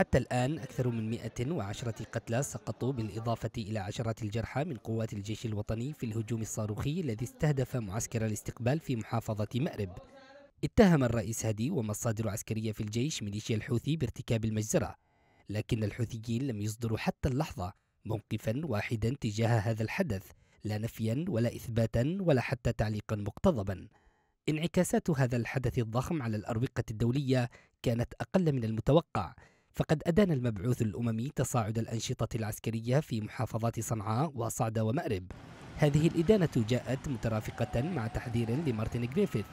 حتى الآن أكثر من 110 قتلى سقطوا بالإضافة إلى عشرات الجرحى من قوات الجيش الوطني في الهجوم الصاروخي الذي استهدف معسكر الاستقبال في محافظة مأرب اتهم الرئيس هادي ومصادر عسكرية في الجيش ميليشيا الحوثي بارتكاب المجزرة لكن الحوثيين لم يصدروا حتى اللحظة موقفا واحدا تجاه هذا الحدث لا نفيا ولا إثباتا ولا حتى تعليقا مقتضبا انعكاسات هذا الحدث الضخم على الأروقة الدولية كانت أقل من المتوقع فقد أدان المبعوث الأممي تصاعد الأنشطة العسكرية في محافظات صنعاء وصعدة ومأرب هذه الإدانة جاءت مترافقة مع تحذير لمارتن جريفيث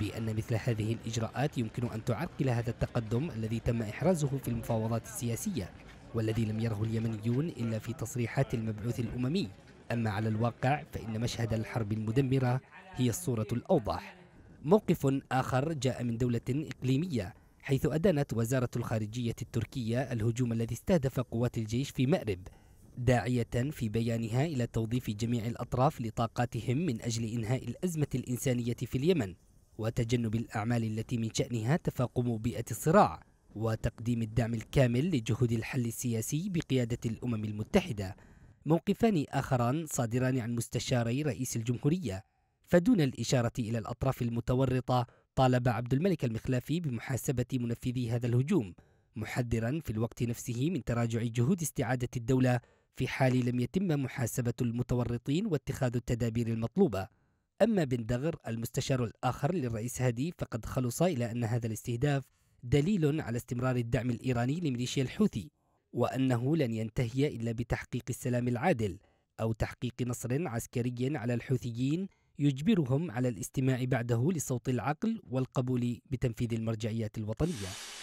بأن مثل هذه الإجراءات يمكن أن تعرقل هذا التقدم الذي تم إحرازه في المفاوضات السياسية والذي لم يره اليمنيون إلا في تصريحات المبعوث الأممي أما على الواقع فإن مشهد الحرب المدمرة هي الصورة الأوضح موقف آخر جاء من دولة إقليمية حيث أدانت وزارة الخارجية التركية الهجوم الذي استهدف قوات الجيش في مأرب داعية في بيانها إلى توظيف جميع الأطراف لطاقاتهم من أجل إنهاء الأزمة الإنسانية في اليمن وتجنب الأعمال التي من شأنها تفاقم بيئة الصراع وتقديم الدعم الكامل لجهود الحل السياسي بقيادة الأمم المتحدة موقفان آخران صادران عن مستشاري رئيس الجمهورية فدون الإشارة إلى الأطراف المتورطة طالب عبد الملك المخلافي بمحاسبة منفذي هذا الهجوم محذرا في الوقت نفسه من تراجع جهود استعادة الدولة في حال لم يتم محاسبة المتورطين واتخاذ التدابير المطلوبة أما بن دغر المستشار الآخر للرئيس هادي فقد خلص إلى أن هذا الاستهداف دليل على استمرار الدعم الإيراني لميليشيا الحوثي وأنه لن ينتهي إلا بتحقيق السلام العادل أو تحقيق نصر عسكري على الحوثيين يجبرهم على الاستماع بعده لصوت العقل والقبول بتنفيذ المرجعيات الوطنيه